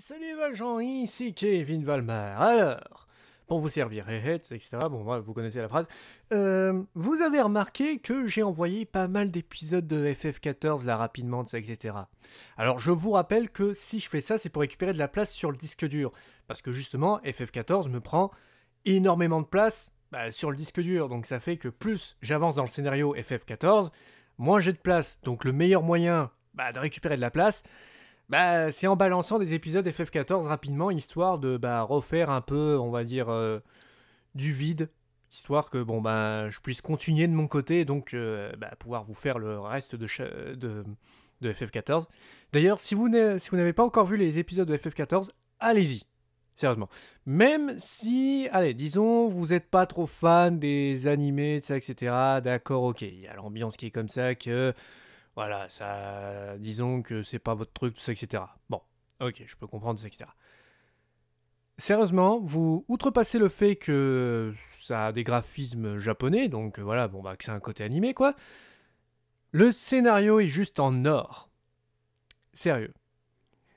salut Valjean, ici Kevin Valmer. Alors, pour vous servir, etc. Bon, vous connaissez la phrase. Euh, vous avez remarqué que j'ai envoyé pas mal d'épisodes de FF14 là rapidement, etc. Alors, je vous rappelle que si je fais ça, c'est pour récupérer de la place sur le disque dur. Parce que justement, FF14 me prend énormément de place bah, sur le disque dur. Donc, ça fait que plus j'avance dans le scénario FF14, moins j'ai de place. Donc, le meilleur moyen bah, de récupérer de la place, bah, c'est en balançant des épisodes FF14 rapidement, histoire de bah, refaire un peu, on va dire, euh, du vide, histoire que bon bah, je puisse continuer de mon côté, donc euh, bah, pouvoir vous faire le reste de, de, FF14. D'ailleurs, si vous n'avez si pas encore vu les épisodes de FF14, allez-y, sérieusement. Même si, allez, disons, vous n'êtes pas trop fan des animés, etc., etc. d'accord, ok, il y a l'ambiance qui est comme ça, que voilà, ça, disons que c'est pas votre truc, tout ça, etc. Bon, ok, je peux comprendre, etc. Sérieusement, vous outrepassez le fait que ça a des graphismes japonais, donc euh, voilà, bon bah que c'est un côté animé quoi. Le scénario est juste en or. Sérieux.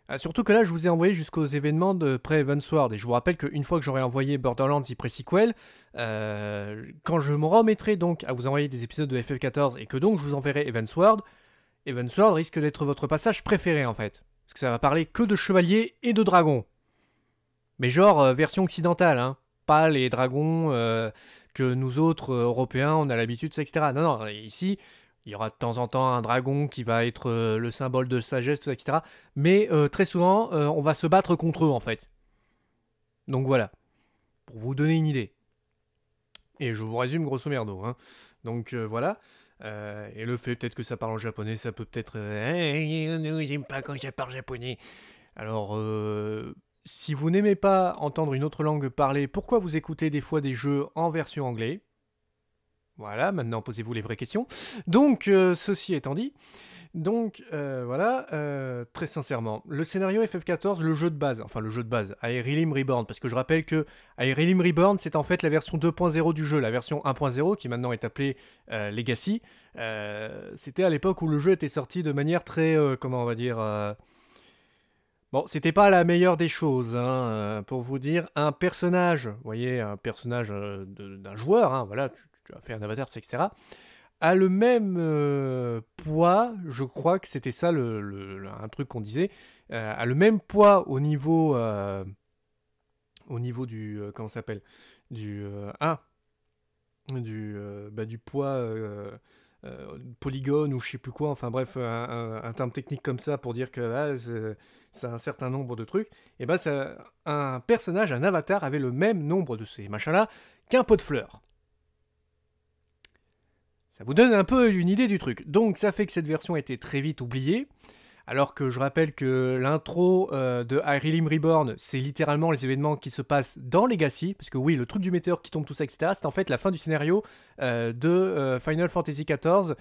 Ah, surtout que là, je vous ai envoyé jusqu'aux événements de pré-Evansward, et je vous rappelle qu'une fois que j'aurai envoyé Borderlands y pré-sequel, euh, quand je me remettrai donc à vous envoyer des épisodes de FF14 et que donc je vous enverrai Evansward, eh ben, Sword risque d'être votre passage préféré en fait. Parce que ça va parler que de chevaliers et de dragons. Mais genre euh, version occidentale, hein. Pas les dragons euh, que nous autres euh, Européens on a l'habitude, etc. Non, non, ici, il y aura de temps en temps un dragon qui va être le symbole de sagesse, etc. Mais très souvent, on va se battre contre eux en fait. Donc voilà. Pour vous donner une idée. Et je vous résume grosso merdo. Hein. Donc voilà. Euh, et le fait peut-être que ça parle en japonais, ça peut peut-être... Euh, oh, j'aime pas quand ça parle japonais. Alors, euh, si vous n'aimez pas entendre une autre langue parler, pourquoi vous écoutez des fois des jeux en version anglaise Voilà, maintenant posez-vous les vraies questions. Donc, ceci étant dit, donc euh, voilà, euh, très sincèrement, le scénario FF14, le jeu de base, enfin le jeu de base, Aerylim Reborn, parce que je rappelle que Aerylim Reborn, c'est en fait la version 2.0 du jeu, la version 1.0 qui maintenant est appelée euh, Legacy. c'était à l'époque où le jeu était sorti de manière très, comment on va dire... Bon, c'était pas la meilleure des choses, hein, pour vous dire, un personnage, vous voyez, un personnage d'un joueur, hein, voilà, tu as fait un avatar, etc a le même euh, poids, je crois que c'était ça le, un truc qu'on disait, à euh, a le même poids au niveau, euh, au niveau du, comment s'appelle, du, ah, du, bah, du poids polygone ou je sais plus quoi, enfin bref, un, terme technique comme ça pour dire que ça ah, c'est un certain nombre de trucs, et ben ça, un personnage, un avatar avait le même nombre de ces machins-là qu'un pot de fleurs vous donne un peu une idée du truc. Donc ça fait que cette version a été très vite oubliée. Alors que je rappelle que l'intro euh, de Irelim Reborn, c'est littéralement les événements qui se passent dans Legacy, parce que oui, le truc du météore qui tombe, tout ça, etc., c'est en fait la fin du scénario euh, de euh, Final Fantasy XIV,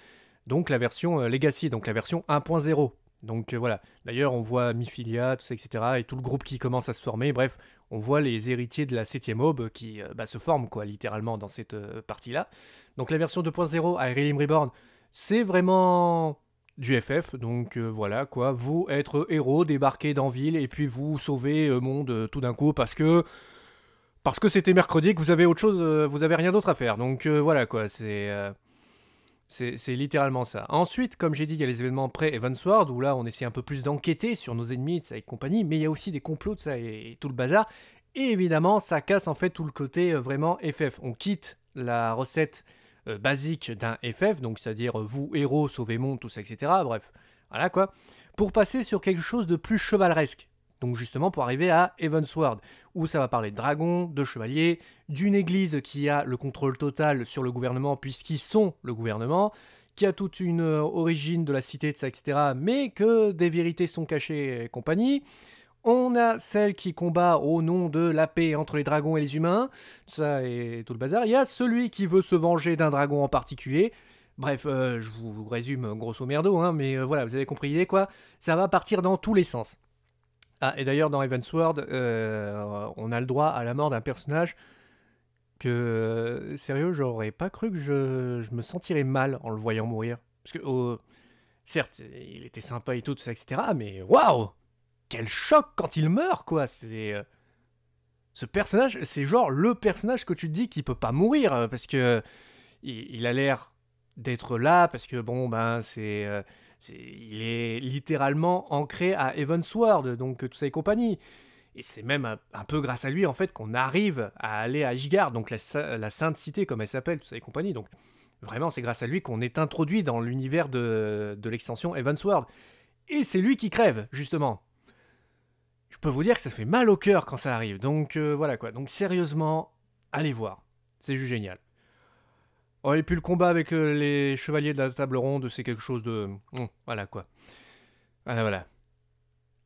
donc la version Legacy, donc la version 1.0. Donc voilà, d'ailleurs on voit Mifilia, tout ça, etc., et tout le groupe qui commence à se former, bref, on voit les héritiers de la 7ème aube qui euh, bah, se forment, quoi, littéralement, dans cette euh, partie-là. Donc la version 2.0 à Reborn, c'est vraiment du FF, donc euh, voilà quoi, vous être héros, débarquer dans ville et puis vous sauver monde tout d'un coup parce que parce que c'était mercredi que vous avez autre chose, vous avez rien d'autre à faire. Donc voilà quoi, c'est c'est littéralement ça. Ensuite, comme j'ai dit, il y a les événements pré-Evansward, où là, on essaie un peu plus d'enquêter sur nos ennemis, ça et compagnie, mais il y a aussi des complots, de ça et, tout le bazar. Et évidemment, ça casse en fait tout le côté euh, vraiment FF. On quitte la recette euh, basique d'un FF, donc c'est-à-dire euh, vous, héros, sauvez monde, tout ça, etc. Bref, voilà quoi. Pour passer sur quelque chose de plus chevaleresque. Donc justement pour arriver à Evansward, où ça va parler de dragons, de chevaliers, d'une église qui a le contrôle total sur le gouvernement puisqu'ils sont le gouvernement, qui a toute une euh, origine de la cité, etc., mais que des vérités sont cachées et compagnie. On a celle qui combat au nom de la paix entre les dragons et les humains, ça et tout le bazar. Il y a celui qui veut se venger d'un dragon en particulier, Bref, euh, je vous résume grosso merdo, hein, mais euh, voilà, vous avez compris l'idée quoi. Ça va partir dans tous les sens. Ah, et d'ailleurs, dans Events Sword, euh, on a le droit à la mort d'un personnage que, euh, sérieux, j'aurais pas cru que je, je, me sentirais mal en le voyant mourir. Parce que, oh, certes, il était sympa et tout, ça, etc., mais waouh Quel choc quand il meurt, quoi C'est. Euh, ce personnage, c'est genre le personnage que tu te dis qu'il peut pas mourir, parce que il, a l'air d'être là, parce que, bon, ben, c'est il est littéralement ancré à Evansward, donc euh, tout ça et compagnie. Et c'est même un, peu grâce à lui, en fait, qu'on arrive à aller à Gigard, donc la, Sainte Cité, comme elle s'appelle, tout ça et compagnie. Donc vraiment, c'est grâce à lui qu'on est introduit dans l'univers de, l'extension Evansward. Et c'est lui qui crève, justement. Je peux vous dire que ça fait mal au cœur quand ça arrive. Donc euh, voilà quoi. Donc sérieusement, allez voir. C'est juste génial. Oh, et puis le combat avec euh, les chevaliers de la table ronde, c'est quelque chose de. Hmm, voilà quoi. Voilà, voilà.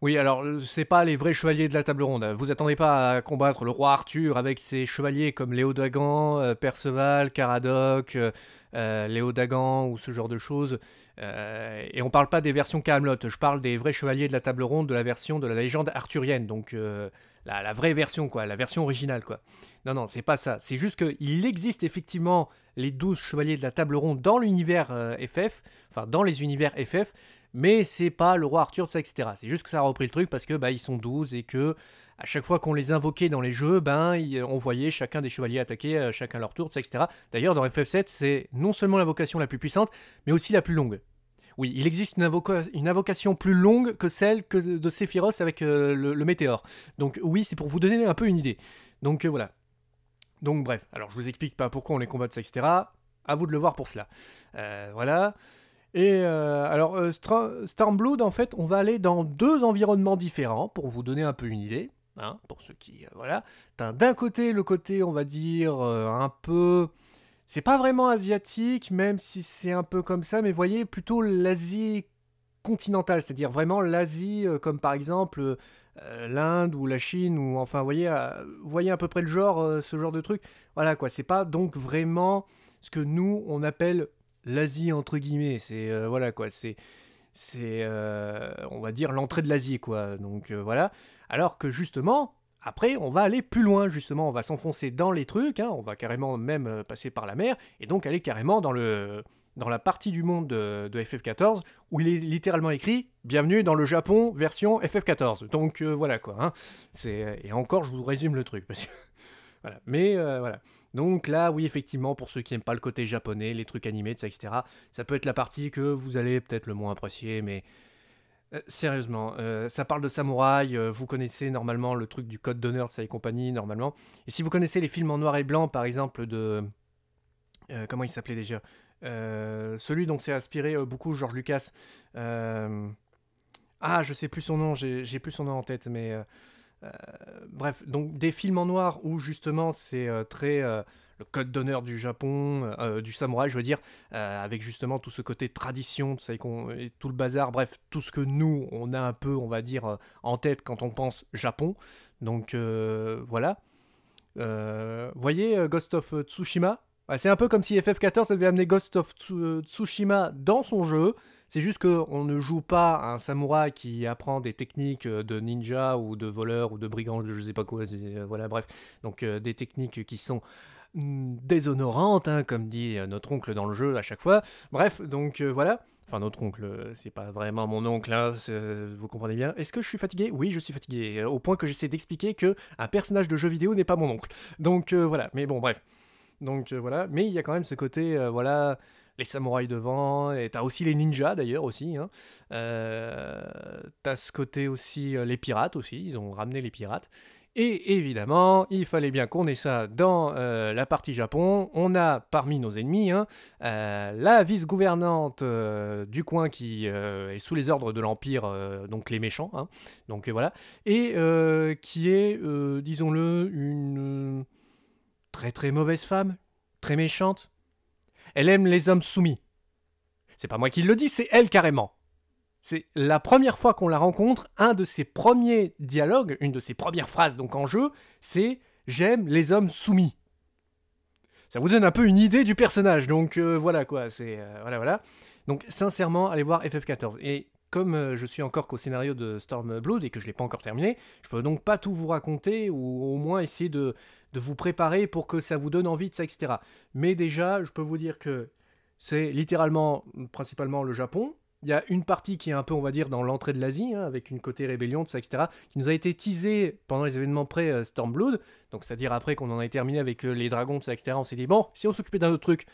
Oui, alors, euh, c'est pas les vrais chevaliers de la table ronde. Hein. Vous attendez pas à combattre le roi Arthur avec ses chevaliers comme Léo Dagan, euh, Perceval, Caradoc, Léo Dagan ou ce genre de choses. et on parle pas des versions Camelot, je parle des vrais chevaliers de la table ronde de la version de la légende arthurienne. Donc, la, vraie version, quoi, la version originale, quoi. Non, non, c'est pas ça. C'est juste qu'il existe effectivement les 12 chevaliers de la table ronde dans l'univers FF, euh, enfin dans les univers FF, mais c'est pas le roi Arthur, ça, etc. C'est juste que ça a repris le truc parce que bah, ils sont 12 et que à chaque fois qu'on les invoquait dans les jeux, ben, euh, on voyait chacun des chevaliers attaquer, euh, chacun leur tour, etc. D'ailleurs, dans FF7, c'est non seulement la vocation la plus puissante, mais aussi la plus longue. Oui, il existe une, invocation plus longue que celle de Sephiroth avec euh, le, météore. Donc oui, c'est pour vous donner un peu une idée. Donc euh, voilà. Donc bref, alors je vous explique pas pourquoi on les combat, etc. À vous de le voir pour cela. Euh, voilà. Et alors, Stormblood, en fait, on va aller dans deux environnements différents pour vous donner un peu une idée. Hein, pour ceux qui. voilà. D'un côté, le côté, on va dire, un peu c'est pas vraiment asiatique, même si c'est un peu comme ça, mais voyez plutôt l'Asie continentale, c'est-à-dire vraiment l'Asie euh, comme par exemple euh, l'Inde ou la Chine ou enfin voyez euh, voyez à peu près le genre ce genre de truc. Voilà quoi, c'est pas donc vraiment ce que nous on appelle l'Asie entre guillemets, c'est voilà quoi, c'est c'est on va dire l'entrée de l'Asie quoi. Donc voilà, alors que justement après, on va aller plus loin, justement, on va s'enfoncer dans les trucs, hein. on va carrément même euh, passer par la mer, et donc aller carrément dans, le, dans la partie du monde de, FF14 où il est littéralement écrit Bienvenue dans le Japon version FF14. Donc euh, voilà quoi. Hein. Et encore, je vous résume le truc. Mais euh, voilà. Donc là, oui, effectivement, pour ceux qui n'aiment pas le côté japonais, les trucs animés, etc., ça peut être la partie que vous allez peut-être le moins apprécier, mais euh, sérieusement, euh, ça parle de samouraï, euh, vous connaissez normalement le truc du code d'honneur, ça et compagnie, normalement. Et si vous connaissez les films en noir et blanc, par exemple, de... comment il s'appelait déjà Celui dont s'est inspiré beaucoup George Lucas. Ah, je sais plus son nom, j'ai plus son nom en tête, mais... bref, donc des films en noir où justement c'est très le code d'honneur du Japon, euh, du samouraï, je veux dire, euh, avec justement tout ce côté tradition, tout, tout le bazar, bref, tout ce que nous, on a un peu, on va dire, euh, en tête quand on pense Japon. Donc voilà. voilà. voyez Ghost of Tsushima C'est un peu comme si FF14 avait amené Ghost of Tsushima dans son jeu. C'est juste qu'on ne joue pas un samouraï qui apprend des techniques de ninja ou de voleur ou de brigand, je ne sais pas quoi, voilà, bref. Donc des techniques qui sont Mm, déshonorante, hein, comme dit euh, notre oncle dans le jeu à chaque fois. Bref, donc euh, voilà. Enfin, notre oncle, euh, c'est pas vraiment mon oncle, hein, vous comprenez bien. Est-ce que je suis fatigué Oui, je suis fatigué, au point que j'essaie d'expliquer que un personnage de jeu vidéo n'est pas mon oncle. Donc voilà, mais bon, bref. Donc voilà, mais il y a quand même ce côté, voilà, les samouraïs devant, et t'as aussi les ninjas d'ailleurs aussi. Hein. t'as ce côté aussi, les pirates aussi, ils ont ramené les pirates. Et évidemment, il fallait bien qu'on ait ça dans euh, la partie Japon. On a parmi nos ennemis hein, euh, la vice-gouvernante euh, du coin qui est sous les ordres de l'Empire, donc les méchants. Hein. donc voilà. Et qui est, disons-le, une très très mauvaise femme, très méchante. Elle aime les hommes soumis. C'est pas moi qui le dis, c'est elle carrément. C'est la première fois qu'on la rencontre, un de ses premiers dialogues, une de ses premières phrases donc en jeu, c'est J'aime les hommes soumis. Ça vous donne un peu une idée du personnage, donc euh, voilà quoi, c'est. Euh, voilà, voilà. Donc sincèrement, allez voir FF14. Et comme euh, je suis encore qu'au scénario de Stormblood et que je ne l'ai pas encore terminé, je peux donc pas tout vous raconter ou au moins essayer de vous préparer pour que ça vous donne envie de ça, etc. Mais déjà, je peux vous dire que c'est littéralement, principalement le Japon, il y a une partie qui est un peu, on va dire, dans l'entrée de l'Asie, hein, avec une côté rébellion, de ça, etc., qui nous a été teasée pendant les événements pré-Stormblood. Euh, Donc, c'est-à-dire après qu'on en ait terminé avec euh, les dragons, de ça, etc., on s'est dit, bon, si on s'occupait d'un autre truc,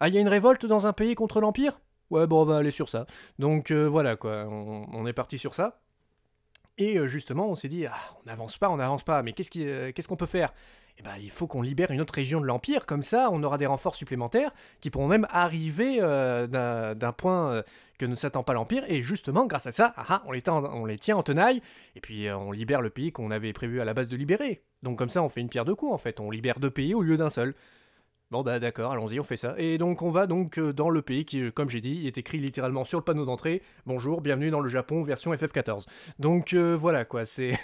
ah, il y a une révolte dans un pays contre l'Empire Ouais, bon, on va bah, aller sur ça. Donc, euh, voilà, quoi, on, est parti sur ça. Et justement, on s'est dit, ah, on n'avance pas, on n'avance pas, mais qu'est-ce qu'on peut faire eh ben, il faut qu'on libère une autre région de l'Empire, comme ça on aura des renforts supplémentaires qui pourront même arriver euh, d'un point euh, que ne s'attend pas l'Empire, et justement grâce à ça, ah ah, on, les tient, on, les tient en tenaille, et puis euh, on libère le pays qu'on avait prévu à la base de libérer. Donc comme ça on fait une pierre de coups en fait, on libère deux pays au lieu d'un seul. Bon bah d'accord, allons-y, on fait ça. Et donc on va donc dans le pays qui, comme j'ai dit, est écrit littéralement sur le panneau d'entrée, bonjour, bienvenue dans le Japon, version FF14. Donc voilà quoi, c'est...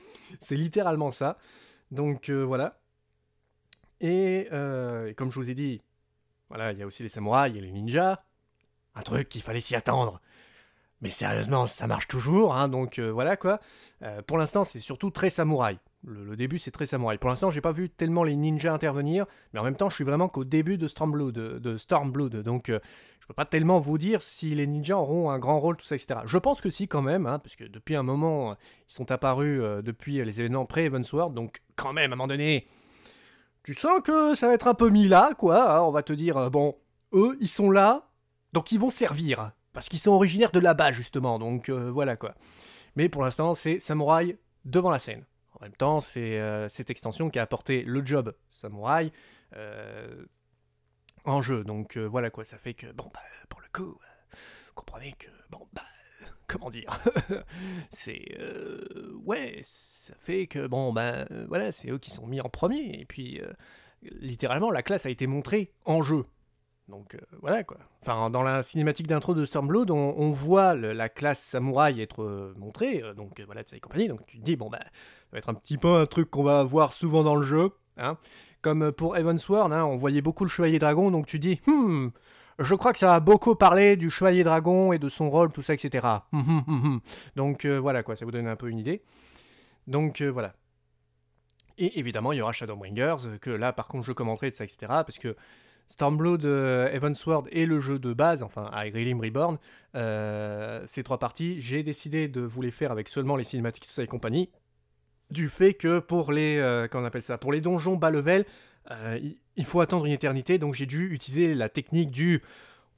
c'est littéralement ça. Donc euh, voilà. Euh, et, comme je vous ai dit, voilà, il y a aussi les samouraïs, et les ninjas. Un truc qu'il fallait s'y attendre. Mais sérieusement, ça marche toujours, hein, donc euh, voilà quoi. pour l'instant, c'est surtout très samouraï. Le, début, c'est très samouraï. Pour l'instant, j'ai pas vu tellement les ninjas intervenir, mais en même temps, je suis vraiment qu'au début de Stormblood. De, de Stormblood donc je peux pas tellement vous dire si les ninjas auront un grand rôle, tout ça, etc. Je pense que si quand même, hein, parce que depuis un moment, euh, ils sont apparus euh, depuis euh, les événements pré-Evansward, donc quand même, à un moment donné, tu sens que ça va être un peu mis là, quoi. Hein, on va te dire, bon, eux, ils sont là, donc ils vont servir, parce qu'ils sont originaires de là-bas, justement, donc voilà, quoi. Mais pour l'instant, c'est Samouraï devant la scène. En même temps, c'est cette extension qui a apporté le job Samouraï en jeu. Donc euh, voilà quoi, ça fait que, bon, bah, pour le coup, euh, comprenez que, bon, bah, comment dire, c'est. Euh, ouais, ça fait que, bon, bah, voilà, c'est eux qui sont mis en premier. Et puis, littéralement, la classe a été montrée en jeu. Donc voilà quoi. Enfin, dans la cinématique d'intro de Stormblood, on, voit la classe samouraï être montrée, donc voilà, tu sais, compagnie. Donc tu te dis, bon, bah, ça va être un petit peu un truc qu'on va voir souvent dans le jeu. Hein comme euh, pour Evan's Sword, hein, on voyait beaucoup le Chevalier Dragon, donc tu dis, hmm, je crois que ça a beaucoup parlé du Chevalier Dragon et de son rôle, tout ça, etc. Hmm, hmm, donc euh, voilà, quoi, ça vous donne un peu une idée. Donc euh, voilà. Et évidemment, il y aura Shadowbringers, que là, par contre, je commenterai de ça, etc. Parce que Stormblood, Evan Sword et le jeu de base, enfin Lim Reborn, ces trois parties, j'ai décidé de vous les faire avec seulement les cinématiques, tout ça et compagnie, du fait que pour les, euh, appelle ça, pour les donjons bas level, euh, il faut attendre une éternité, donc j'ai dû utiliser la technique du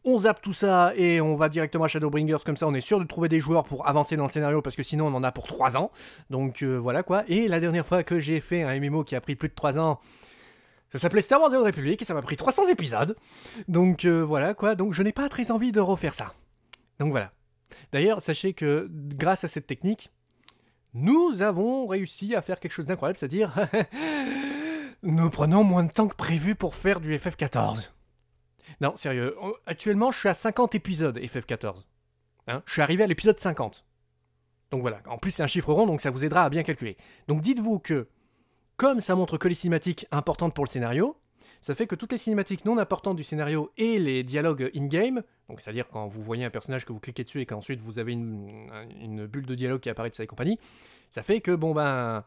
on zappe tout ça et on va directement à Shadowbringers, comme ça on est sûr de trouver des joueurs pour avancer dans le scénario, parce que sinon on en a pour 3 ans. Donc euh, voilà quoi. Et la dernière fois que j'ai fait un MMO qui a pris plus de 3 ans, ça s'appelait Star Wars The Republic et ça m'a pris 300 épisodes. Donc voilà quoi, donc je n'ai pas très envie de refaire ça. Donc voilà. D'ailleurs, sachez que grâce à cette technique, nous avons réussi à faire quelque chose d'incroyable, c'est-à-dire nous prenons moins de temps que prévu pour faire du FF14. Non, sérieux, actuellement je suis à 50 épisodes FF14. Hein. je suis arrivé à l'épisode 50. Donc voilà, en plus c'est un chiffre rond, donc ça vous aidera à bien calculer. Donc dites-vous que, comme ça montre que les cinématiques importantes pour le scénario, ça fait que toutes les cinématiques non importantes du scénario et les dialogues in-game, donc c'est-à-dire quand vous voyez un personnage que vous cliquez dessus et qu'ensuite vous avez une, bulle de dialogue qui apparaît de sa et compagnie, ça fait que bon ben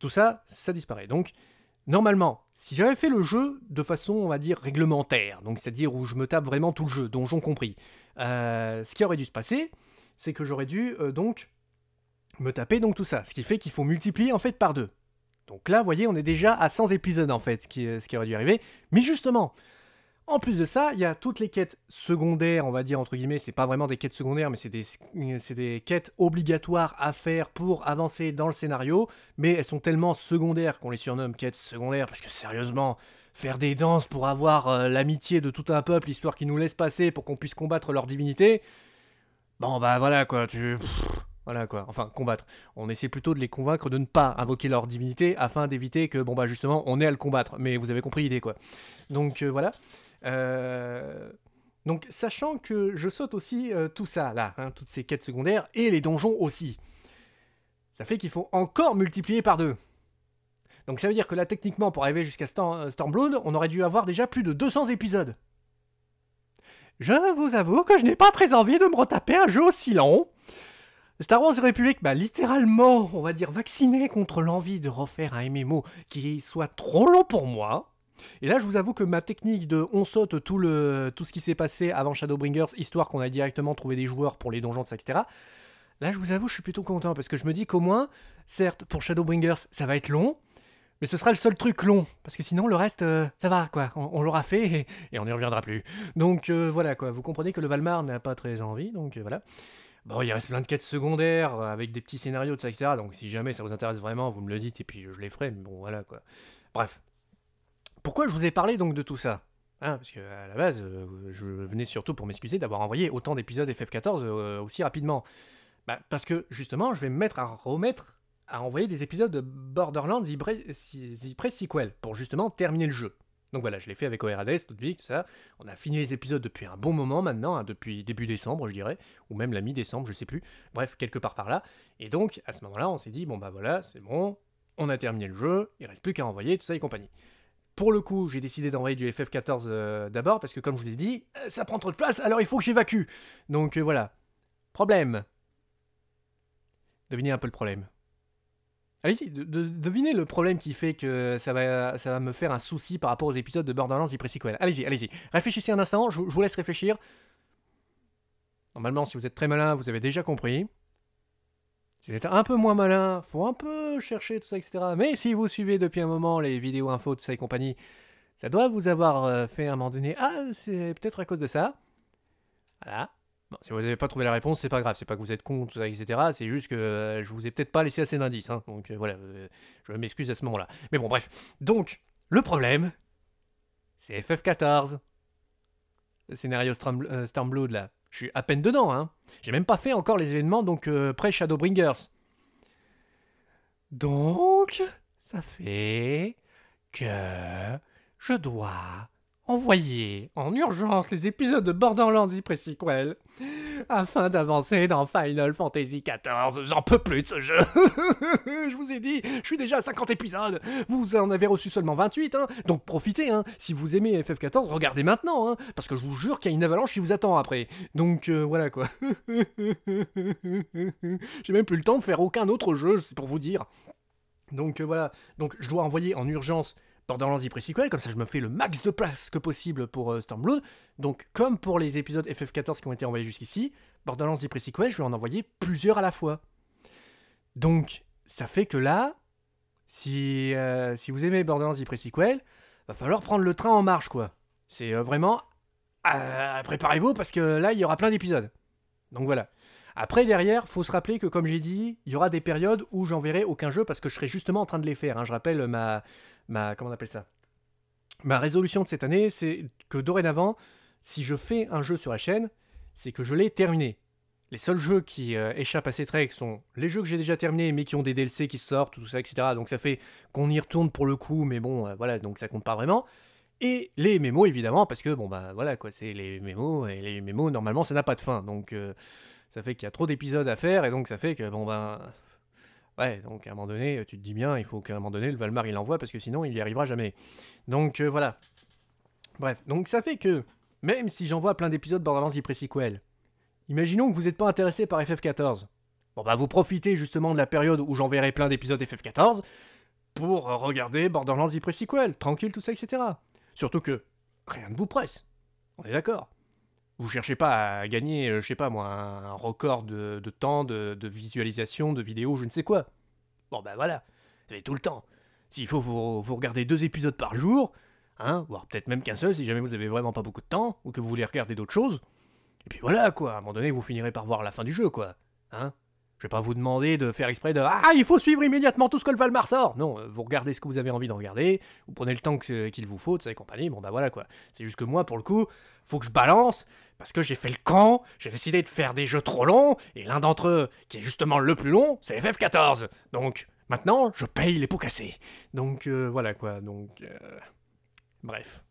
tout ça, ça disparaît. Donc normalement, si j'avais fait le jeu de façon on va dire réglementaire, donc c'est-à-dire où je me tape vraiment tout le jeu, dont j'en compris, euh, ce qui aurait dû se passer, c'est que j'aurais dû euh, donc me taper donc tout ça, ce qui fait qu'il faut multiplier en fait par deux. Donc là, vous voyez, on est déjà à 100 épisodes en fait, ce qui, euh, ce qui aurait dû arriver. Mais justement, en plus de ça, il y a toutes les quêtes secondaires, on va dire entre guillemets, c'est pas vraiment des quêtes secondaires, mais c'est des, quêtes obligatoires à faire pour avancer dans le scénario, mais elles sont tellement secondaires qu'on les surnomme quêtes secondaires, parce que sérieusement, faire des danses pour avoir euh, l'amitié de tout un peuple, histoire qu'ils nous laissent passer pour qu'on puisse combattre leur divinité, bon bah voilà quoi, tu... Voilà quoi. Enfin, combattre. On essaie plutôt de les convaincre de ne pas invoquer leur divinité afin d'éviter que, bon bah justement, on ait à le combattre. Mais vous avez compris l'idée quoi. Donc euh, voilà. Euh, donc sachant que je saute aussi euh, tout ça là, hein, toutes ces quêtes secondaires et les donjons aussi. Ça fait qu'il faut encore multiplier par deux. Donc ça veut dire que là, techniquement, pour arriver jusqu'à Storm Stormblood, on aurait dû avoir déjà plus de 200 épisodes. Je vous avoue que je n'ai pas très envie de me retaper un jeu aussi long. Star Wars République bah, littéralement, on va dire, vacciné contre l'envie de refaire un MMO qui soit trop long pour moi. Et là, je vous avoue que ma technique de on saute tout, le, tout ce qui s'est passé avant Shadowbringers, histoire qu'on a directement trouvé des joueurs pour les donjons, etc. Là, je vous avoue, je suis plutôt content parce que je me dis qu'au moins, certes, pour Shadowbringers, ça va être long, mais ce sera le seul truc long, parce que sinon le reste, euh, ça va, quoi. On, l'aura fait et, on n'y reviendra plus. Donc euh, voilà, quoi. Vous comprenez que le Valmar n'a pas très envie, donc euh, voilà. Bon, il reste plein de quêtes secondaires euh, avec des petits scénarios, etc. Donc si jamais ça vous intéresse vraiment, vous me le dites et puis je les ferai. Mais bon, voilà quoi. Bref. Pourquoi je vous ai parlé donc de tout ça Hein, parce à la base, euh, je venais surtout pour m'excuser d'avoir envoyé autant d'épisodes FF14 euh, aussi rapidement. Bah, parce que justement, je vais me mettre à remettre à envoyer des épisodes de Borderlands Z-Press Sequel pour justement terminer le jeu. Donc voilà, je l'ai fait avec Oerades, Ludwig, tout ça. On a fini les épisodes depuis un bon moment maintenant, hein, depuis début décembre, je dirais, ou même la mi-décembre, je sais plus. Bref, quelque part par là. Et donc, à ce moment-là, on s'est dit, bon bah voilà, c'est bon, on a terminé le jeu, il reste plus qu'à envoyer, tout ça et compagnie. Pour le coup, j'ai décidé d'envoyer du FF14 euh, d'abord, parce que comme je vous ai dit, euh, ça prend trop de place, alors il faut que j'évacue. Donc euh, voilà. Problème. Devinez un peu le problème. Allez-y, devinez le problème qui fait que ça va, ça va me faire un souci par rapport aux épisodes de Borderlands et Sequel. Allez-y, allez-y. Réfléchissez un instant, je, vous laisse réfléchir. Normalement, si vous êtes très malin, vous avez déjà compris. Si vous êtes un peu moins malin, faut un peu chercher tout ça, etc. Mais si vous suivez depuis un moment les vidéos infos, tout ça et compagnie, ça doit vous avoir euh, fait un moment donné. Ah, c'est peut-être à cause de ça. Voilà si vous n'avez pas trouvé la réponse, c'est pas grave, c'est pas que vous êtes con, etc. C'est juste que je euh, je vous ai peut-être pas laissé assez d'indices. Hein, donc euh, voilà, euh, je m'excuse à ce moment-là. Mais bon, bref. Donc, le problème, c'est FF14. Le scénario Stormblood, là. Je suis à peine dedans, hein. J'ai même pas fait encore les événements, donc près shadowbringers Donc, ça fait que je dois Envoyez en urgence les épisodes de Borderlands I Sequel afin d'avancer dans Final Fantasy XIV. J'en peux plus de ce jeu. je vous ai dit, je suis déjà à 50 épisodes. Vous en avez reçu seulement 28, hein, donc profitez. Hein. Si vous aimez FF14, regardez maintenant, hein, parce que je vous jure qu'il y a une avalanche qui vous attend après. Donc euh, voilà quoi. J'ai même plus le temps de faire aucun autre jeu, c'est pour vous dire. Donc euh, voilà, donc je dois envoyer en urgence Borderlands l'Anzi comme ça je me fais le max de place que possible pour euh, Stormblood. Donc, comme pour les épisodes FF14 qui ont été envoyés jusqu'ici, Borderlands des je vais en envoyer plusieurs à la fois. Donc, ça fait que là, si, euh, si vous aimez Borderlands des va falloir prendre le train en marche, quoi. C'est euh, vraiment. Préparez-vous parce que là, il y aura plein d'épisodes. Donc voilà. Après, derrière, faut se rappeler que, comme j'ai dit, il y aura des périodes où j'enverrai aucun jeu parce que je serai justement en train de les faire. Hein. Je rappelle ma, ma, comment on appelle ça Ma résolution de cette année, c'est que dorénavant, si je fais un jeu sur la chaîne, c'est que je l'ai terminé. Les seuls jeux qui euh, échappent à ces tracks sont les jeux que j'ai déjà terminés, mais qui ont des DLC qui sortent, tout ça, etc. Donc ça fait qu'on y retourne pour le coup, mais bon, euh, voilà, donc ça compte pas vraiment. Et les mémos, évidemment, parce que bon, bah voilà, quoi, c'est les mémos, et les mémos, normalement, ça n'a pas de fin. Donc euh, ça fait qu'il y a trop d'épisodes à faire, et donc ça fait que bon, ben. Bah, Ouais, donc à un moment donné, tu te dis bien, il faut qu'à un moment donné, le Valmar, il l'envoie, parce que sinon, il n'y arrivera jamais. Donc euh, voilà. Bref, donc ça fait que, même si j'envoie plein d'épisodes Borderlands y Sequel, imaginons que vous n'êtes pas intéressé par FF14. Bon bah vous profitez justement de la période où j'enverrai plein d'épisodes FF14 pour regarder Borderlands y Sequel, tranquille, tout ça, etc. Surtout que, rien ne vous presse. On est d'accord vous cherchez pas à gagner, euh, je sais pas moi, un record de, temps, de, visualisation, de vidéo, je ne sais quoi. Bon ben voilà, vous avez tout le temps. S'il faut, vous, vous regardez deux épisodes par jour, hein, voire peut-être même qu'un seul si jamais vous avez vraiment pas beaucoup de temps, ou que vous voulez regarder d'autres choses. Et puis voilà quoi, à un moment donné vous finirez par voir la fin du jeu quoi, hein. Je vais pas vous demander de faire exprès de Ah, il faut suivre immédiatement tout ce que le Valmar sort Non, euh, vous regardez ce que vous avez envie de regarder, vous prenez le temps qu'il vous faut, de ça compagnie, bon bah voilà quoi. C'est juste que moi, pour le coup, faut que je balance, parce que j'ai fait le camp, j'ai décidé de faire des jeux trop longs, et l'un d'entre eux, qui est justement le plus long, c'est FF14. Donc, maintenant, je paye les pots cassés. Donc, euh, voilà quoi. Donc, euh, bref.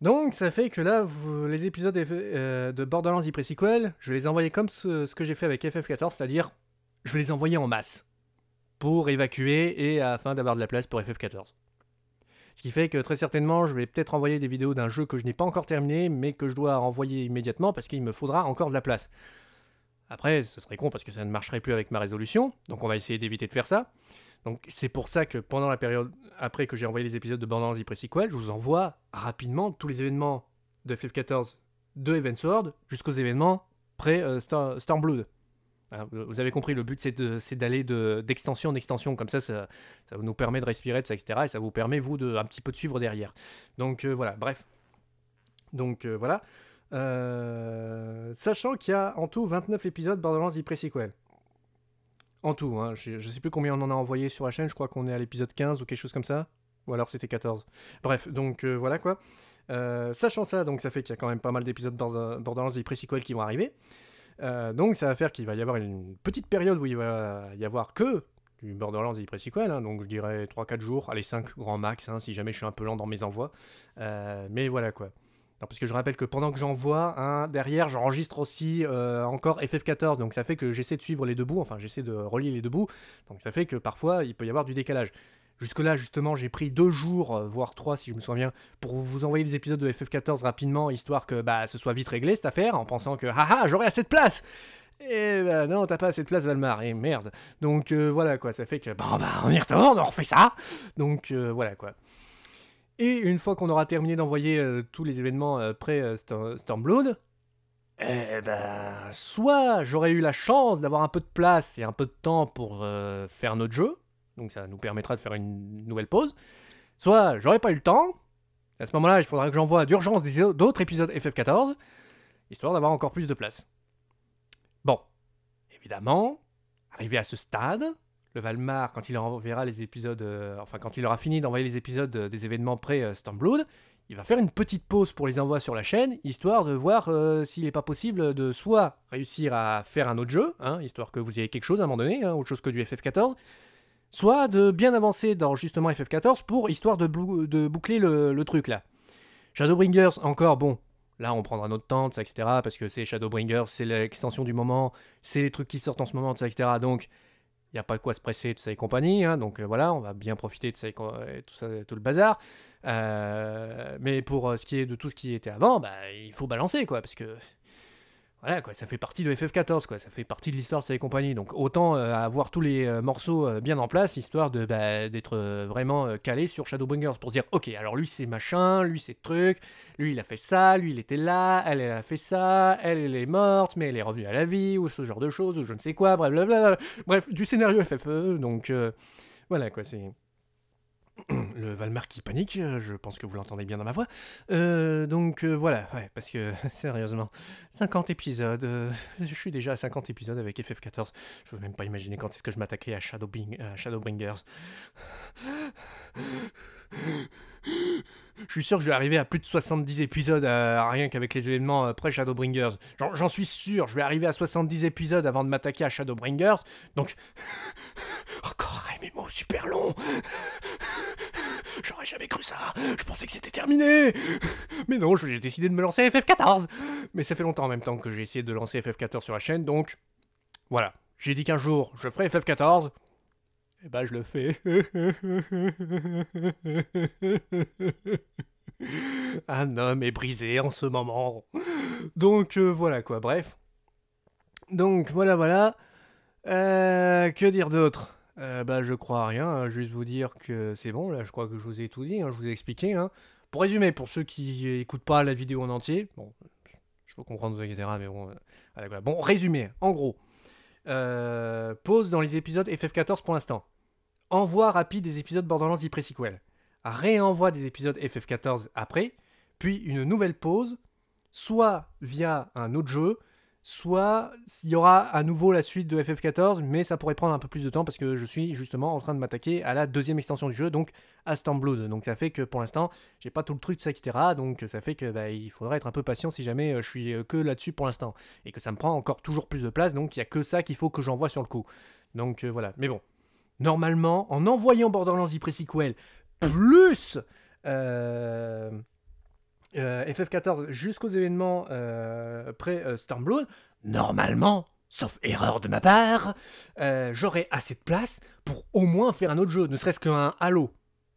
Donc, ça fait que là, les épisodes euh, de Borderlands y Sequel, je vais les envoyer comme ce, ce que j'ai fait avec FF14, c'est-à-dire, je vais les envoyer en masse. Pour évacuer et afin d'avoir de la place pour FF14. Ce qui fait que très certainement, je vais peut-être envoyer des vidéos d'un jeu que je n'ai pas encore terminé, mais que je dois renvoyer immédiatement parce qu'il me faudra encore de la place. Après, ce serait con parce que ça ne marcherait plus avec ma résolution, donc on va essayer d'éviter de faire ça. Donc c'est pour ça que pendant la période après que j'ai envoyé les épisodes de Borderlands pre Sequel, je vous envoie rapidement tous les événements de FF14 de Event Sword jusqu'aux événements pré-Stormblood. Euh, ah, vous avez compris, le but c'est d'aller d'extension en extension, comme ça, ça, nous permet de respirer, etc. Et ça vous permet, vous, de un petit peu de suivre derrière. Donc euh, voilà, bref. Donc euh, voilà. Euh, sachant qu'il y a en tout 29 épisodes Borderlands et pré En tout, hein, je, ne sais plus combien on en a envoyé sur la chaîne, je crois qu'on est à l'épisode 15 ou quelque chose comme ça. Ou alors c'était 14. Bref, donc voilà quoi. sachant ça, donc ça fait qu'il y a quand même pas mal d'épisodes Borderlands et pré qui vont arriver. Euh, donc ça va faire qu'il va y avoir une petite période où il va y avoir que du Borderlands et du pre hein. donc je dirais 3-4 jours, allez 5 grand max, hein, si jamais je suis un peu lent dans mes envois. Euh, mais voilà quoi. parce que je rappelle que pendant que j'envoie, hein, derrière, j'enregistre aussi euh, encore FF14, donc ça fait que j'essaie de suivre les deux bouts, enfin j'essaie de relier les deux bouts, donc ça fait que parfois il peut y avoir du décalage. Jusque-là, justement, j'ai pris deux jours, euh, voire trois si je me souviens, bien, pour vous envoyer les épisodes de FF14 rapidement, histoire que bah, ce soit vite réglé cette affaire, en pensant que haha, j'aurai assez de place et eh bah ben, non, t'as pas assez de place, Valmar, et eh, merde. Donc euh, voilà quoi, ça fait que bon bah on y retourne, on refait ça Donc euh, voilà quoi. Et une fois qu'on aura terminé d'envoyer tous les événements près Stormblood, eh ben, soit j'aurais eu la chance d'avoir un peu de place et un peu de temps pour faire notre jeu, donc ça nous permettra de faire une nouvelle pause. Soit j'aurais pas eu le temps, à ce moment-là, il faudra que j'envoie d'urgence d'autres épisodes FF14, histoire d'avoir encore plus de place. Bon, évidemment, arrivé à ce stade, le Valmar, quand il enverra les épisodes, euh, enfin quand il aura fini d'envoyer les épisodes euh, des événements pré-Stormblood, euh, il va faire une petite pause pour les envois sur la chaîne, histoire de voir s'il n'est pas possible de soit réussir à faire un autre jeu, hein, histoire que vous ayez quelque chose à un moment donné, hein, autre chose que du FF14, soit de bien avancer dans justement FF14 pour histoire de, boucler le, truc là. Shadowbringers, encore bon, là on prendra notre temps, etc. Parce que c'est Shadowbringers, c'est l'extension du moment, c'est les trucs qui sortent en ce moment, etc. Donc il n'y a pas de quoi se presser, tout ça et compagnie. Hein. donc euh, voilà, on va bien profiter de ça tout, tout le bazar. Euh, mais pour euh, ce qui est de tout ce qui était avant, bah, il faut balancer quoi, parce que voilà quoi, ça fait partie de FF14 quoi, ça fait partie de l'histoire de ces compagnies. Donc autant euh, avoir tous les euh, morceaux euh, bien en place, histoire de bah, d'être vraiment calé sur Shadowbringers pour dire ok, alors lui c'est machin, lui c'est truc, lui il a fait ça, lui il était là, elle, elle a fait ça, elle, elle est morte mais elle est revenue à la vie ou ce genre de choses ou je ne sais quoi, bref, blablabla. bref du scénario FFE. Donc voilà quoi, c'est le Valmar qui panique, euh, je pense que vous l'entendez bien dans ma voix. Euh, donc euh, voilà, ouais, parce que sérieusement, 50 épisodes, je suis déjà à 50 épisodes avec FF14, je veux même pas imaginer quand est-ce que je m'attaquerai à, Shadowbringers. Je suis sûr que je vais arriver à plus de 70 épisodes rien qu'avec les événements après Shadowbringers. J'en suis sûr, je vais arriver à 70 épisodes avant de m'attaquer à Shadowbringers. Donc, encore mes mots super long J'aurais jamais cru ça Je pensais que c'était terminé Mais non, j'ai décidé de me lancer FF14 Mais ça fait longtemps en même temps que j'ai essayé de lancer FF14 sur la chaîne, donc... Voilà. J'ai dit qu'un jour, je ferai FF14, Et bah, je le fais. Un homme est brisé en ce moment. Donc, euh, voilà quoi, bref. Donc, voilà, voilà. Euh, que dire d'autre euh, bah, je crois à rien, hein. juste vous dire que c'est bon, là je crois que je vous ai tout dit, hein. je vous ai expliqué. Hein. Pour résumer, pour ceux qui n'écoutent pas la vidéo en entier, bon, je peux comprendre, etc., mais bon, euh, bon résumé, en gros, euh, pause dans les épisodes FF14 pour l'instant, envoi rapide des épisodes Borderlands y sequel réenvoi des épisodes FF14 après, puis une nouvelle pause, soit via un autre jeu, soit il y aura à nouveau la suite de FF14, mais ça pourrait prendre un peu plus de temps parce que je suis justement en train de m'attaquer à la deuxième extension du jeu, donc à Blood, Donc ça fait que pour l'instant, j'ai pas tout le truc, ça, etc. Donc ça fait que bah, il faudra être un peu patient si jamais euh, je suis euh, que là-dessus pour l'instant et que ça me prend encore toujours plus de place. Donc il y a que ça qu'il faut que j'envoie sur le coup. Donc euh, voilà. Mais bon, normalement, en envoyant Borderlands Y Sequel plus euh, FF14 jusqu'aux événements euh, pré euh, Stormblood, normalement, sauf erreur de ma part, euh, j'aurai assez de place pour au moins faire un autre jeu, ne serait-ce qu'un Halo.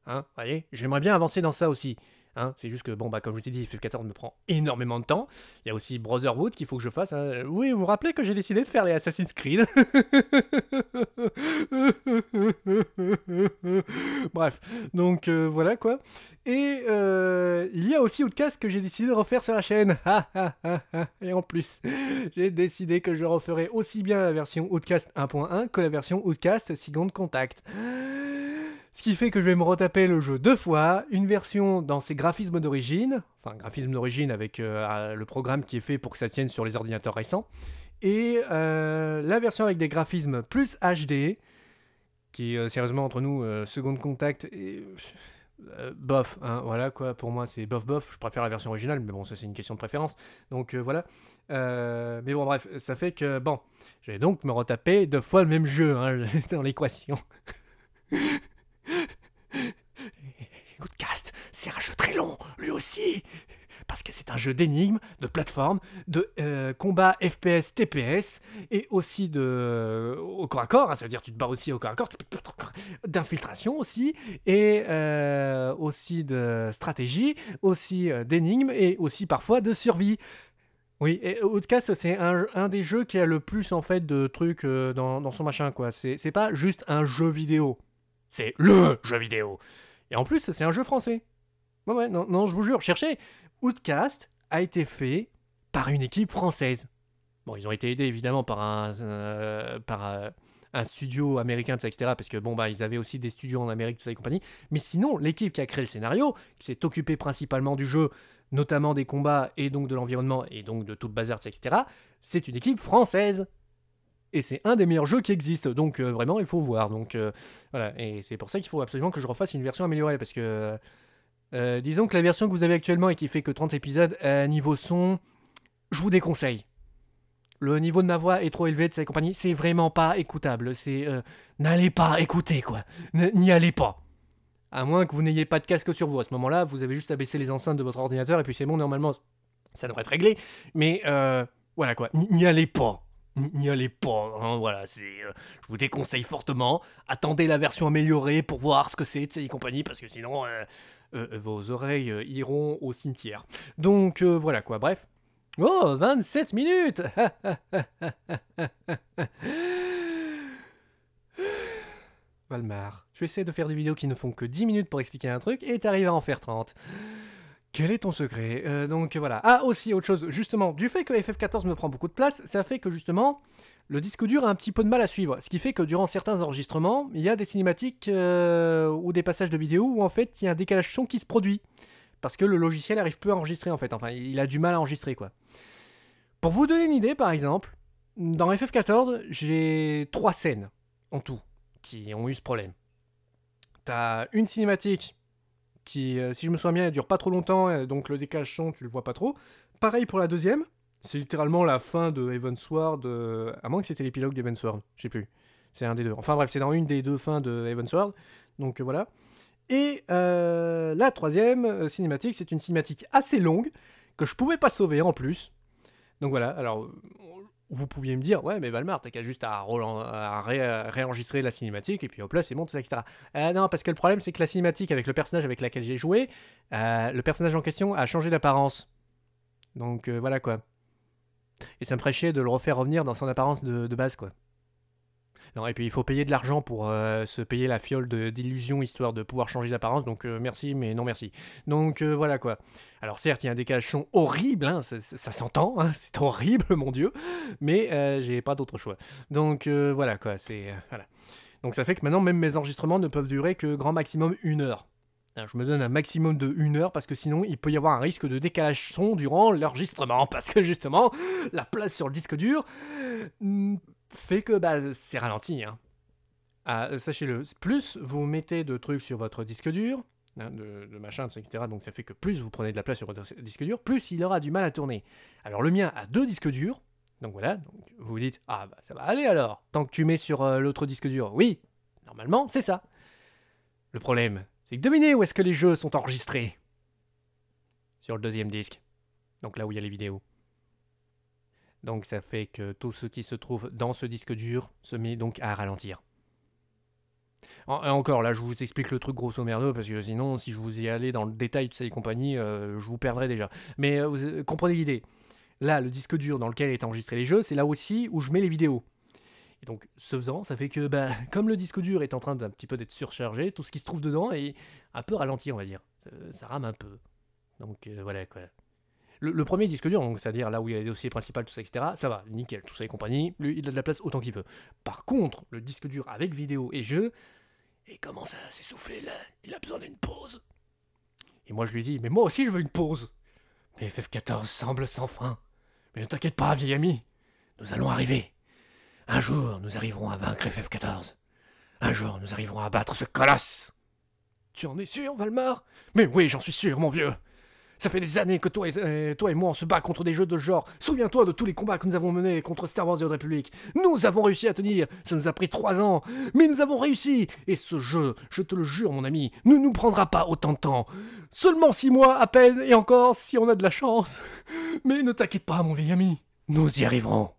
Hein, voyez, j'aimerais bien avancer dans ça aussi. Hein. C'est juste que, bon, bah, comme je vous ai dit, FF14 me prend énormément de temps. Il y a aussi Brotherhood qu'il faut que je fasse. Hein. Oui, vous vous rappelez que j'ai décidé de faire les Assassin's Creed Bref, donc euh, voilà quoi. Et euh, il y a aussi Outcast que j'ai décidé de refaire sur la chaîne. Et en plus, j'ai décidé que je referais aussi bien la version Outcast 1.1 que la version Outcast Second Contact. Ce qui fait que je vais me retaper le jeu deux fois, une version dans ses graphismes d'origine, enfin graphisme d'origine avec euh, le programme qui est fait pour que ça tienne sur les ordinateurs récents, et euh, la version avec des graphismes plus HD, qui euh, sérieusement entre nous, seconde contact, et, bof, hein, voilà quoi, pour moi c'est bof bof, je préfère la version originale, mais bon ça c'est une question de préférence, donc voilà. mais bon bref, ça fait que bon, je vais donc me retaper deux fois le même jeu hein, dans l'équation. un jeu très long, lui aussi, parce que c'est un jeu d'énigmes, de plateforme, de euh, combat FPS, TPS, et aussi de euh, au corps à corps, hein, ça veut dire tu te bats aussi au corps à corps, d'infiltration aussi, et euh, aussi de stratégie, aussi d'énigmes, et aussi parfois de survie. Oui, et Outcast, c'est un, des jeux qui a le plus en fait de trucs dans son machin, quoi. C'est pas juste un jeu vidéo, c'est LE jeu vidéo. Et en plus, c'est un jeu français. Ouais, non, je vous jure, cherchez. Outcast a été fait par une équipe française. Bon, ils ont été aidés évidemment par un, euh, par euh, un, studio américain, etc. Parce que bon, bah, ils avaient aussi des studios en Amérique, tout ça et compagnie. Mais sinon, l'équipe qui a créé le scénario, qui s'est occupée principalement du jeu, notamment des combats et donc de l'environnement et donc de toute le bazar, etc., c'est une équipe française. Et c'est un des meilleurs jeux qui existent, donc euh, vraiment il faut voir. Donc voilà, et c'est pour ça qu'il faut absolument que je refasse une version améliorée parce que euh, disons que la version que vous avez actuellement et qui fait que 30 épisodes, à niveau son, je vous déconseille. Le niveau de ma voix est trop élevé de sa compagnie, c'est vraiment pas écoutable. C'est euh, n'allez pas écouter quoi, n'y allez pas. À moins que vous n'ayez pas de casque sur vous. À ce moment-là, vous avez juste à baisser les enceintes de votre ordinateur et puis c'est bon, normalement, ça devrait être réglé. Mais euh, voilà quoi, n'y allez pas. N'y allez pas, hein, voilà, je vous déconseille fortement. Attendez la version améliorée pour voir ce que c'est et compagnie, parce que sinon, euh, euh, vos oreilles euh, iront au cimetière. Donc voilà quoi, bref. Oh, 27 minutes Valmar, tu essaies de faire des vidéos qui ne font que 10 minutes pour expliquer un truc et t'arrives à en faire 30. Quel est ton secret Donc voilà. Ah aussi, autre chose, justement, du fait que FF14 me prend beaucoup de place, ça fait que justement, le disque dur a un petit peu de mal à suivre, ce qui fait que durant certains enregistrements, il y a des cinématiques euh, ou des passages de vidéo où en fait il y a un décalage son qui se produit, parce que le logiciel arrive peu à enregistrer en fait, enfin il a du mal à enregistrer quoi. Pour vous donner une idée par exemple, dans FF14 j'ai trois scènes en tout qui ont eu ce problème. T'as une cinématique qui, euh, si je me souviens bien, elle dure pas trop longtemps, donc le décalage son tu le vois pas trop. Pareil pour la deuxième. C'est littéralement la fin de Evansward, euh, à moins que c'était l'épilogue d'Evansward, je sais plus. C'est un des deux. Enfin bref, c'est dans une des deux fins de Evansward. Donc euh, voilà. Et euh, la troisième euh, cinématique, c'est une cinématique assez longue que je pouvais pas sauver en plus. Donc voilà. Alors vous pouviez me dire, ouais, mais Valmar, t'as qu'à juste à, à réenregistrer la cinématique et puis hop là, c'est bon, tout ça, etc. non, parce que le problème, c'est que la cinématique avec le personnage avec lequel j'ai joué, le personnage en question a changé d'apparence. Donc voilà quoi. Et ça me ferait de le refaire revenir dans son apparence de, base, quoi. Non, et puis il faut payer de l'argent pour euh, se payer la fiole d'illusion histoire de pouvoir changer d'apparence, donc euh, merci, mais non merci. Donc euh, voilà quoi. Alors certes, il y a un décalage horrible, hein, ça, ça s'entend, hein, c'est horrible, mon dieu, mais j'ai pas d'autre choix. Donc voilà quoi, c'est. voilà. Donc ça fait que maintenant, même mes enregistrements ne peuvent durer que grand maximum une heure je me donne un maximum de une heure parce que sinon il peut y avoir un risque de décalage son durant l'enregistrement parce que justement la place sur le disque dur hmm, fait que bah, c'est ralenti. Hein. Ah, euh, sachez-le, plus vous mettez de trucs sur votre disque dur, hein, de, machin, etc. Donc ça fait que plus vous prenez de la place sur votre disque dur, plus il aura du mal à tourner. Alors le mien a deux disques durs, donc voilà, donc vous vous dites, ah bah, ça va aller alors, tant que tu mets sur euh, l'autre disque dur. Oui, normalement c'est ça. Le problème, c'est que dominez où est-ce que les jeux sont enregistrés Sur le deuxième disque. Donc là où il y a les vidéos. Donc ça fait que tout ce qui se trouve dans ce disque dur se met donc à ralentir. encore, là je vous explique le truc grosso merdo, parce que sinon si je vous y allais dans le détail de ces compagnies, compagnie, euh, je vous perdrais déjà. Mais euh, vous euh, comprenez l'idée. Là, le disque dur dans lequel est enregistré les jeux, c'est là aussi où je mets les vidéos. Et donc, ce faisant, ça fait que, bah, comme le disque dur est en train d'un petit peu d'être surchargé, tout ce qui se trouve dedans est un peu ralenti, on va dire. Ça, rame un peu. Donc, euh, voilà, quoi. Le, premier disque dur, c'est-à-dire là où il y a les dossiers principaux, tout ça, etc., ça va, nickel, tout ça et compagnie, lui, il a de la place autant qu'il veut. Par contre, le disque dur avec vidéo et jeu, il commence à s'essouffler là, il a besoin d'une pause. Et moi je lui dis, mais moi aussi je veux une pause. Mais FF14 semble sans fin. Mais ne t'inquiète pas, vieil ami, nous allons arriver. Un jour, nous arriverons à vaincre FF14. Un jour, nous arriverons à battre ce colosse. Tu en es sûr, Valmar Mais oui, j'en suis sûr, mon vieux. Ça fait des années que toi et, euh, moi on se bat contre des jeux de ce genre. Souviens-toi de tous les combats que nous avons menés contre Star Wars et la Republic. Nous avons réussi à tenir. Ça nous a pris trois ans. Mais nous avons réussi. Et ce jeu, je te le jure mon ami, ne nous prendra pas autant de temps. Seulement six mois à peine et encore si on a de la chance. Mais ne t'inquiète pas mon vieil ami. Nous y arriverons.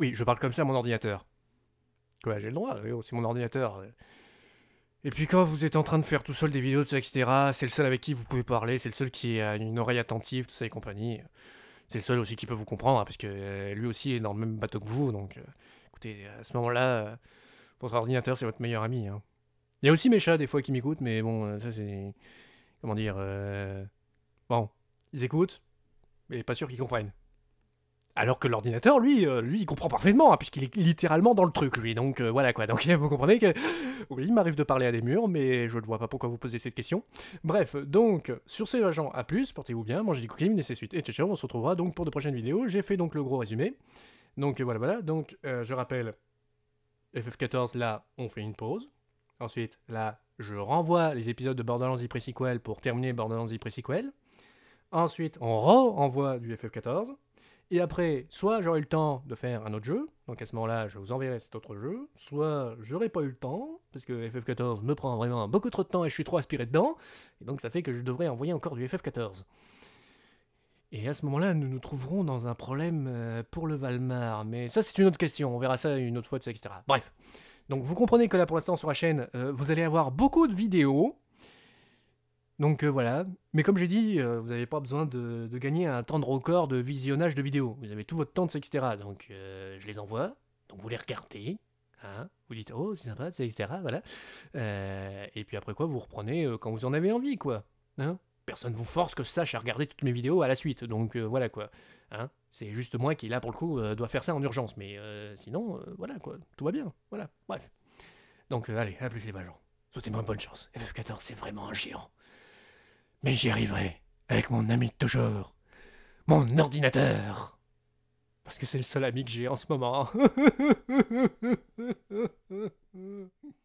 Oui, je parle comme ça à mon ordinateur. Ouais, j'ai le droit, c'est mon ordinateur. Euh. Et puis quand vous êtes en train de faire tout seul des vidéos, etc., c'est le seul avec qui vous pouvez parler, c'est le seul qui a une oreille attentive, tout ça et compagnie. C'est le seul aussi qui peut vous comprendre, hein, parce que euh, lui aussi est dans le même bateau que vous, donc euh, écoutez, à ce moment-là, votre ordinateur, c'est votre meilleur ami. Hein. Il y a aussi mes chats, des fois, qui m'écoutent, mais bon, ça c'est... Comment dire Bon, ils écoutent, mais pas sûr qu'ils comprennent. Alors que l'ordinateur, lui, euh, lui, il comprend parfaitement, hein, puisqu'il est littéralement dans le truc, lui. Donc euh, voilà quoi. Donc vous comprenez que. Oui, il m'arrive de parler à des murs, mais je ne vois pas pourquoi vous posez cette question. Bref, donc, sur ces agents, à plus, portez-vous bien, mangez des cookies, laissez suite, et etc. On se retrouvera donc pour de prochaines vidéos. J'ai fait donc le gros résumé. Donc euh, voilà, voilà. Donc je rappelle, FF14, là, on fait une pause. Ensuite, là, je renvoie les épisodes de Borderlands Pre-Sequel pour terminer Borderlands Pre-Sequel. Ensuite, on re du FF14. Et après, soit j'aurai le temps de faire un autre jeu, donc à ce moment-là, je vous enverrai cet autre jeu, soit j'aurai pas eu le temps, parce que FF14 me prend vraiment beaucoup trop de temps et je suis trop aspiré dedans, et donc ça fait que je devrais envoyer encore du FF14. Et à ce moment-là, nous nous trouverons dans un problème euh, pour le Valmar, mais ça c'est une autre question, on verra ça une autre fois, etc. Bref. Donc vous comprenez que là pour l'instant sur la chaîne, euh, vous allez avoir beaucoup de vidéos, donc euh, voilà. Mais comme j'ai dit, euh, vous n'avez pas besoin de, gagner un temps de record de visionnage de vidéos. Vous avez tout votre temps de etc. Donc euh, je les envoie, donc vous les regardez. Hein vous dites oh c'est sympa, etc. Voilà. et puis après quoi, vous reprenez quand vous en avez envie, quoi. Hein Personne vous force que je sache à regarder toutes mes vidéos à la suite. Donc voilà quoi. Hein c'est juste moi qui là pour le coup doit faire ça en urgence. Mais sinon, voilà quoi, tout va bien. Voilà. Bref. Donc allez, à plus les ballons. Souhaitez-moi bonne chance. FF14, c'est vraiment un géant. Mais j'y arriverai, avec mon ami de toujours, mon ordinateur. Parce que c'est le seul ami que j'ai en ce moment.